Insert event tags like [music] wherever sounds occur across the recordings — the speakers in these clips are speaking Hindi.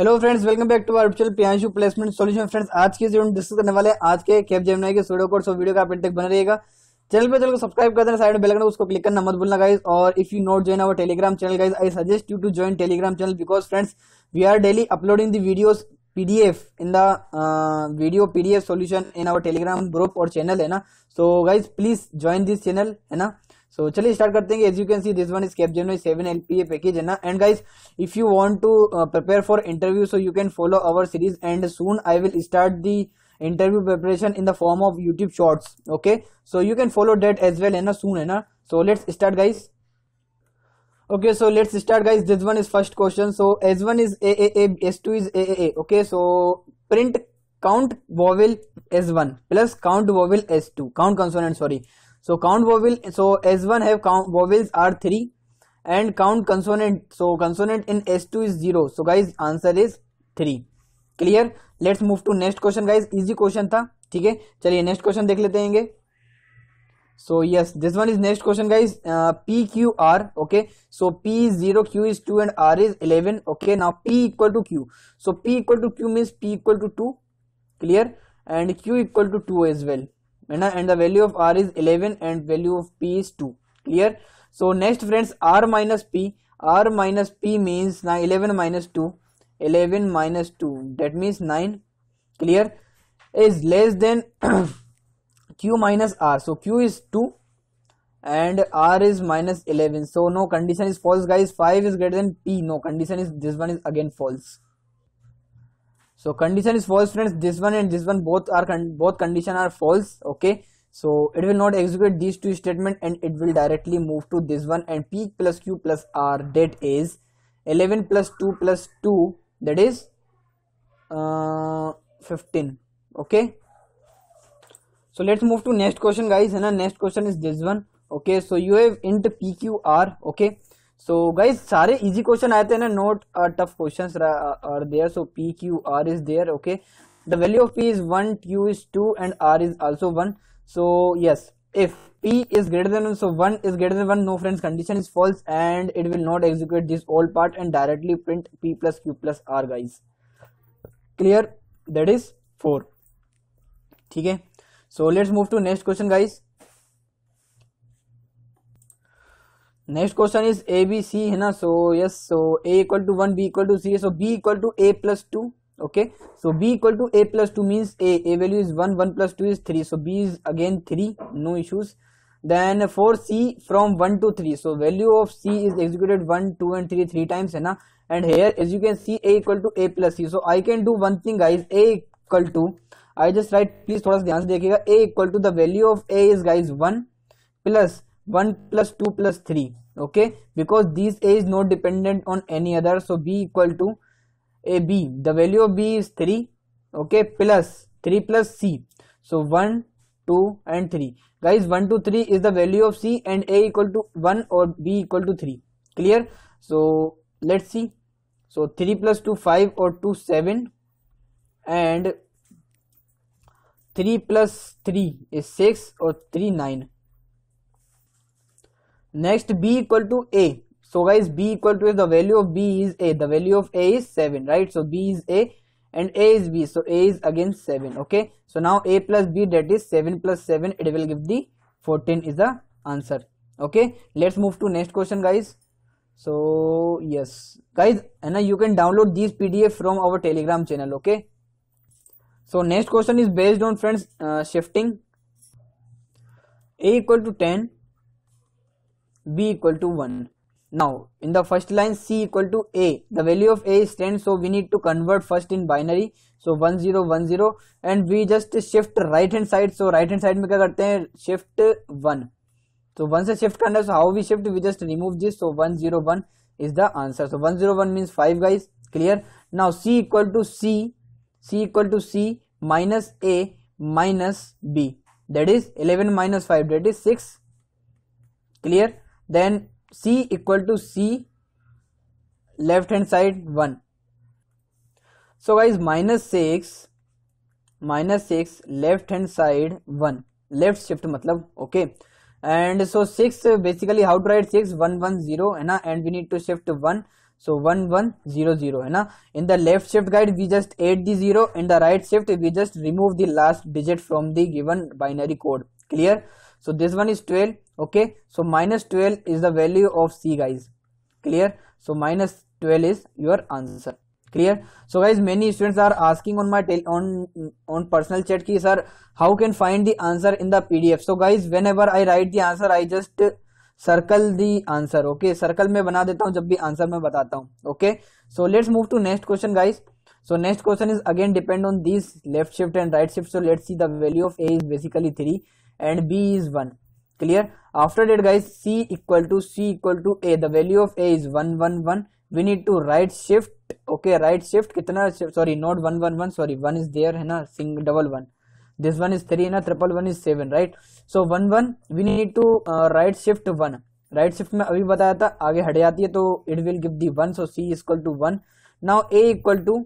Hello friends welcome back to artificial Piyanshu placement solution friends आज की वीडियो डिस्कस करने वाले हैं आज के कैप जेमनाई के सोडो कोर्स और वीडियो का अपडेट तक बना रहेगा चैनल पर चैनल को सब्सक्राइब कर देना साइड में बेल आइकन उसको क्लिक करना मत भूलना गाइस और if you not join our telegram channel guys I suggest you to join telegram channel because friends we are daily uploading the videos PDF in the video PDF solution in our telegram group और चैनल है ना so guys please join this channel है ना सो चलिए स्टार्ट करते हैं as you can see this one is Capgemini seven L P A package है ना and guys if you want to prepare for interview so you can follow our series and soon I will start the interview preparation in the form of YouTube shorts okay so you can follow that as well है ना सून है ना so let's start guys okay so let's start guys this one is first question so as one is A S two is A okay so print count vowel as one plus count vowel as two count consonant sorry so count vowel so s1 have count vowels are 3 and count consonant so consonant in s2 is 0 so guys answer is 3 clear let's move to next question guys easy question था ठीक है चलिए नेक्स्ट क्वेश्चन देख लेते हैं so yes this one is next question guys P Q R okay so P is zero Q is two and R is eleven okay now P equal to Q so P equal to Q means P equal to two clear and Q equal to two is well and the value of r is 11 and value of p is 2 clear so next friends r minus p r minus p means 11 minus 2 11 minus 2 that means 9 clear is less than [coughs] q minus r so q is 2 and r is minus 11 so no condition is false guys 5 is greater than p no condition is this one is again false so condition is false friends this one and this one both are con both condition are false okay so it will not execute these two statement and it will directly move to this one and p plus q plus r that is 11 plus 2 plus 2 that is uh, 15 okay so let's move to next question guys and next question is this one okay so you have int pqr okay so guys sare easy question aaye the na not uh, tough questions are, are there so p q r is there okay the value of p is 1 q is 2 and r is also 1 so yes if p is greater than 1 so 1 is greater than 1 no friends condition is false and it will not execute this whole part and directly print p plus q plus r guys clear that is 4 ठीक है so let's move to next question guys next question is A B C है ना so yes so equal to one B equal to C so B equal to A plus two okay so B equal to A plus two means A A value is one one plus two is three so B is again three no issues then for C from one to three so value of C is executed one two and three three times है ना and here as you can see equal to A plus C so I can do one thing guys equal to I just write please थोड़ा सा ध्यान से देखिएगा equal to the value of A is guys one plus one plus two plus three okay because this a is not dependent on any other so b equal to a b the value of b is 3 okay plus 3 plus c so 1 2 and 3 guys 1 to 3 is the value of c and a equal to 1 or b equal to 3 clear so let's see so 3 plus 2 5 or 2 7 and 3 plus 3 is 6 or 3 9 Next b equal to a. So guys b equal to a the value of b is a. The value of a is 7 right. So b is a and a is b. So a is again 7 okay. So now a plus b that is 7 plus 7 it will give the 14 is the answer okay. Let's move to next question guys. So yes guys and you can download these pdf from our telegram channel okay. So next question is based on friends uh, shifting a equal to 10 b equal to 1. Now in the first line c equal to a, the value of a is 10 so we need to convert first in binary so 1010 and we just shift right hand side so right hand side में क्या करते हैं shift 1 so 1 से shift करना है so how we shift we just remove this so 101 is the answer so 101 means 5 guys clear now c equal to c c equal to c minus a minus b that is 11 minus 5 that is 6 clear then c equal to c left hand side 1 so guys minus 6 minus 6 left hand side 1 left shift matlab okay and so 6 basically how to write 6 1 1 0 है and we need to shift 1 so 1 1 0 0 है in the left shift guide we just add the 0 in the right shift we just remove the last digit from the given binary code clear so this one is 12 okay so minus twelve is the value of C guys clear so minus twelve is your answer clear so guys many students are asking on my on on personal chat की sir how can find the answer in the P D F so guys whenever I write the answer I just circle the answer okay circle में बना देता हूं जब भी आंसर में बताता हूं okay so let's move to next question guys so next question is again depend on this left shift and right shift so let's see the value of A is basically three and B is one clear after that guys C equal to C equal to A the value of A is one one one we need to right shift okay right shift कितना sorry not one one one sorry one is there है ना single double one this one is three है ना triple one is seven right so one one we need to right shift one right shift में अभी बताया था आगे हट जाती है तो it will give the one so C equal to one now A equal to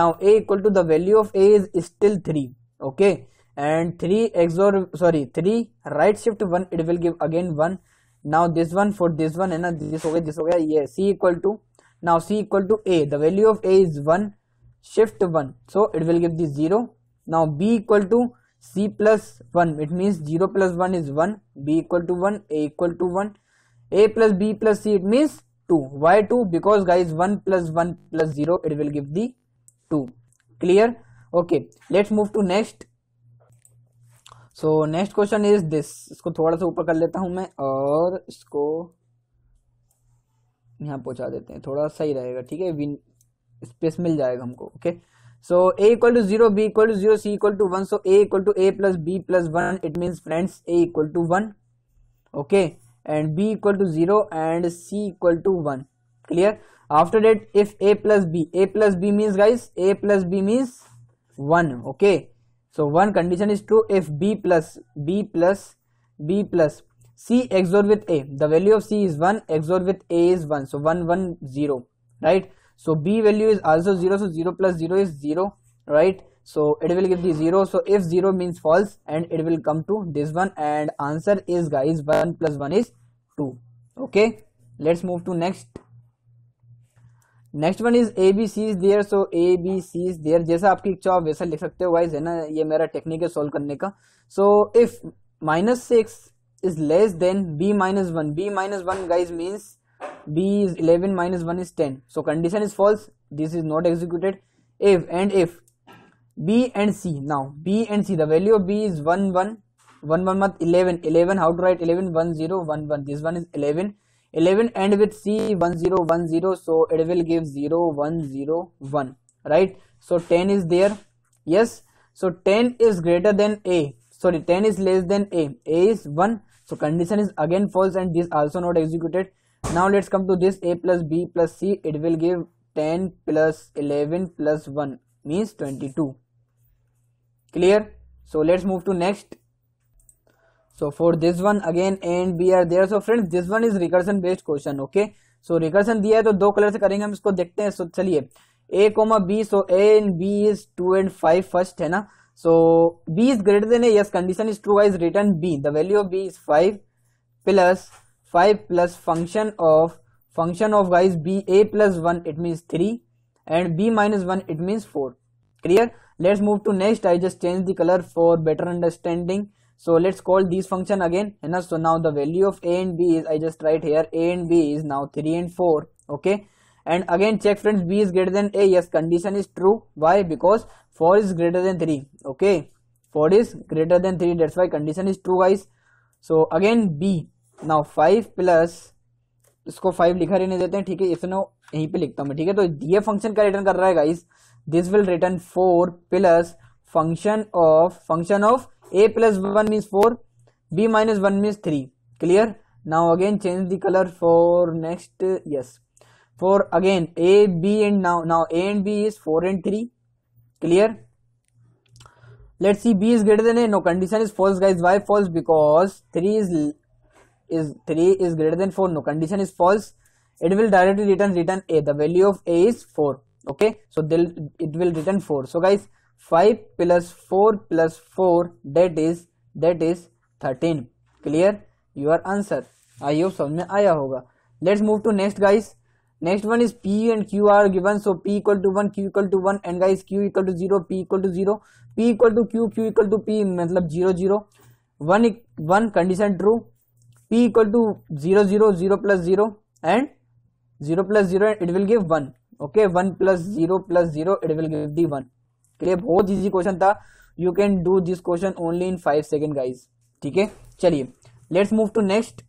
now A equal to the value of A is still three okay and 3 XOR sorry 3 right shift 1 it will give again 1 now this one for this one and this ho this ho yeah c equal to now c equal to a the value of a is 1 shift 1 so it will give the 0 now b equal to c plus 1 it means 0 plus 1 is 1 b equal to 1 a equal to 1 a plus b plus c it means 2 why 2 because guys 1 plus 1 plus 0 it will give the 2 clear okay let's move to next so next question is this इसको थोड़ा सा ऊपर कर लेता हूँ मैं और इसको यहाँ पहुँचा देते हैं थोड़ा सही रहेगा ठीक है विन स्पेस मिल जाएगा हमको okay so equal to zero B equal to zero C equal to one so equal to A plus B plus one it means friends A equal to one okay and B equal to zero and C equal to one clear after that if A plus B A plus B means guys A plus B means one okay So one condition is true if B plus B plus B plus C XOR with A. The value of C is 1, XOR with A is 1. So 1, 1, 0, right? So B value is also 0. So 0 plus 0 is 0, right? So it will give the 0. So if 0 means false and it will come to this one and answer is guys 1 plus 1 is 2. Okay, let's move to next next one is A B C is there so A B C is there जैसा आपकी इच्छा आप वैसा लिख सकते हो वाइज है ना ये मेरा टेक्निक है सोल्व करने का so if minus six is less than B minus one B minus one guys means B is eleven minus one is ten so condition is false this is not executed if and if B and C now B and C the value of B is one one one one मत eleven eleven how to write eleven one zero one one this one is eleven 11 end with C1010 so it will give 0101 right so 10 is there yes so 10 is greater than A sorry 10 is less than A A is 1 so condition is again false and this also not executed now let's come to this A plus B plus C it will give 10 plus 11 plus 1 means 22 clear so let's move to next so for this one again a and b are there so friends this one is recursion based question okay so recursion diya hai to do color se karenge hum isko dekhte hain so chaliye a comma b so a and b is 2 and 5 first hai na so b is greater than a yes condition is true is written b the value of b is 5 plus 5 plus function of function of guys b a plus 1 it means 3 and b minus 1 it means 4 clear let's move to next i just change the color for better understanding So let's call these function again. And right? so now the value of a and b is I just write here a and b is now 3 and 4. Okay. And again check friends b is greater than a. Yes, condition is true. Why? Because 4 is greater than 3. Okay. 4 is greater than 3. That's why condition is true guys. So again b. Now 5 plus इसको 5 लिखा रहने देते हैं ठीक है इसनो यहीं पे लिखता हूँ मैं ठीक है तो ये फंक्शन का रिटर्न कर रहा है guys this will return 4 plus function of function of a plus 1 means 4 b minus 1 means 3 clear now again change the color for next uh, yes for again a b and now now a and b is 4 and 3 clear let's see b is greater than a no condition is false guys why false because 3 is is 3 is greater than 4 no condition is false it will directly return return a the value of a is 4 okay so they'll it will return 4 so guys five plus four plus four that is that is thirteen clear your answer I hope समझ में आया होगा let's move to next guys next one is P and Q R given so P equal to one Q equal to one and guys Q equal to zero P equal to zero P equal to Q Q equal to P मतलब zero zero one one condition true P equal to zero zero zero plus zero and zero plus zero it will give one okay one plus zero plus zero it will give the one के लिए बहुत इजी क्वेश्चन था you can do this question only in five second guys ठीक है चलिए let's move to next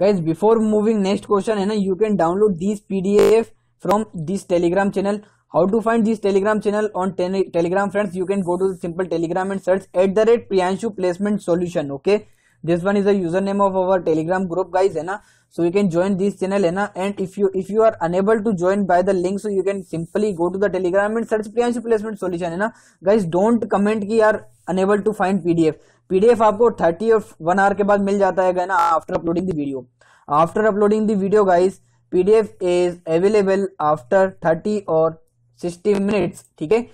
guys before moving next question है ना you can download this PDF from this Telegram channel how to find this Telegram channel on Telegram friends you can go to simple Telegram and search at the rate Priyanshu placement solution okay this one is our name of our Telegram group guys है ना so you can join this channel na and if you if you are unable to join by the link so you can simply go to the telegram and search priyanshu placement solution na guys don't comment ki yaar unable to find pdf pdf aapko 30 और 1 आवर के बाद मिल जाता है na after uploading the video after uploading the video guys pdf is available after 30 or 60 minutes theek hai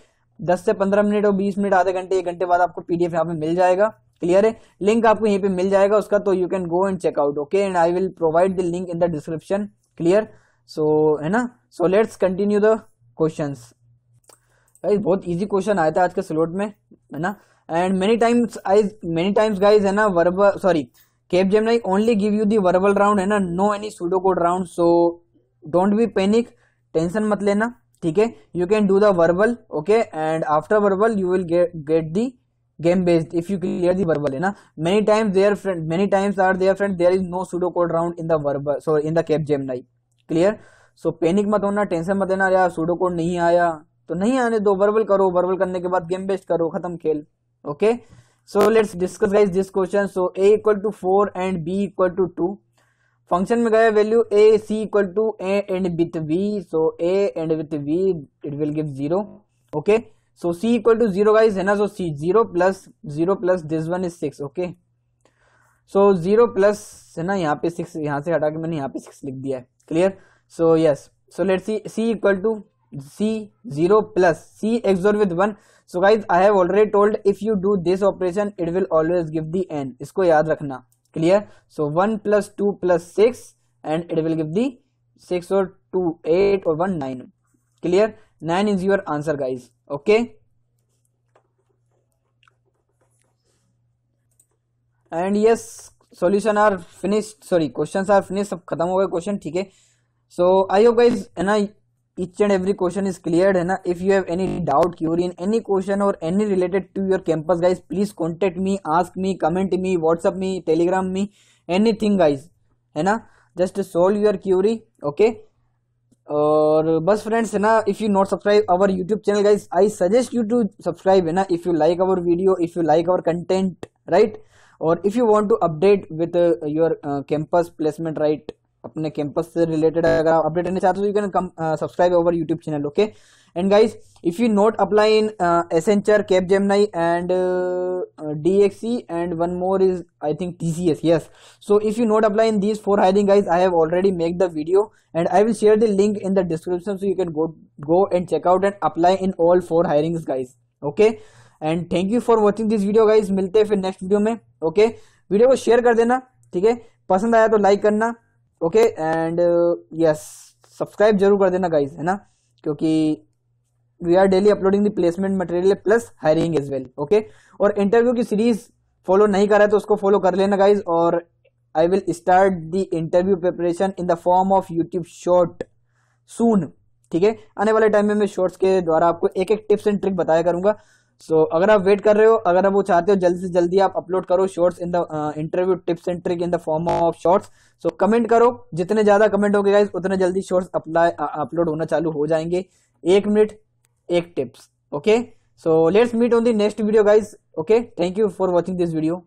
10 से 15 मिनट और 20 मिनट आधे घंटे एक घंटे बाद आपको पीडीएफ यहाँ पे मिल जाएगा क्लियर है लिंक आपको यहीं पे मिल जाएगा उसका तो you can go and check out okay and I will provide the link in the description clear so है ना so let's continue the question guys बहुत इजी क्वेश्चन आया था आज के स्लोट में है ना and many times I many times guys है ना verb sorry Capgemini only give you the verbal round है ना no any pseudo code round so don't be panic tension मत लेना ठीक है you can do the verbal okay and after verbal you will get get the game based if you clear the verbal है ना many times there friend many times are there friend there is no pseudo code round in the verbal so in the cap gem gemini clear so panic मत होना टेंशन मत लेना यार सुडो कोड नहीं आया तो नहीं आने दो वर्बल करो वर्बल करने के बाद गेम बेस्ड करो खत्म खेल okay so let's discuss guys this question so A equal to four and B equal to two function में गया value A C equal to A and with V so A and with V it will give zero okay okay? So c equal to zero guys है ना so C zero plus zero plus this one is six okay so zero plus है ना यहाँ पे सिक्स यहाँ से हटा के मैंने यहाँ पे सिक्स लिख दिया है clear so yes so let C C equal to C zero plus C XOR with one so guys I have already told if you do this operation it will always give the N इसको याद रखना clear so one plus two plus six and it will give six और टू एट और one nine clear nine is your answer guys okay and yes solution are finish sorry question are finish सब खत्म हो गए क्वेश्चन ठीक है सो आई होप गाइज है ना each and every question is clear है ना if you have any doubt cure in any question और any related to your campus guys please contact me ask me comment me WhatsApp me Telegram me any thing guys है ना just solve your query okay और बस फ्रेंड्स है ना if you not subscribe our YouTube channel guys I suggest you to subscribe है ना if you like our video if you like our content right और if you want to update with your campus placement right अपने कैंपस से रिलेटेड अगर आप अपडेट रहना चाहते हो you can come subscribe our YouTube channel okay and guys if you not apply in Accenture Capgemini and D X C and one more is I think T C S yes so if you not apply in these four hiring guys I have already make the video and I will share the link in the description so you can go go and check out and apply in all four hiring guys okay and thank you for watching this video guys मिलते हैं फिर नेक्स्ट वीडियो में ओके okay? वीडियो को शेयर कर देना ठीक है पसंद आया तो लाइक करना ओके एंड यस सब्सक्राइब जरूर कर देना गाइज है ना क्योंकि we are daily uploading the placement material plus hiring is well okay और इंटरव्यू की सीरीज फॉलो नहीं करा है तो उसको फॉलो कर लेना गाइज और I will start the interview preparation in the form of YouTube short soon ठीक है आने वाले टाइम में मैं शॉर्ट्स के द्वारा आपको एक एक टिप्स एंड ट्रिक बताया करूंगा सो so, अगर आप वेट कर रहे हो अगर आप वो चाहते हो जल्दी से जल्दी आप अपलोड करो shorts in the interview tips and trick in the form of shorts so comment करो जितने ज्यादा कमेंट होंगे गाइज उतने जल्दी शॉर्ट्स अपलाई अपलोड होना चालू हो जाएंगे एक मिनट एक tips okay so let's meet on the next video guys okay thank you for watching this video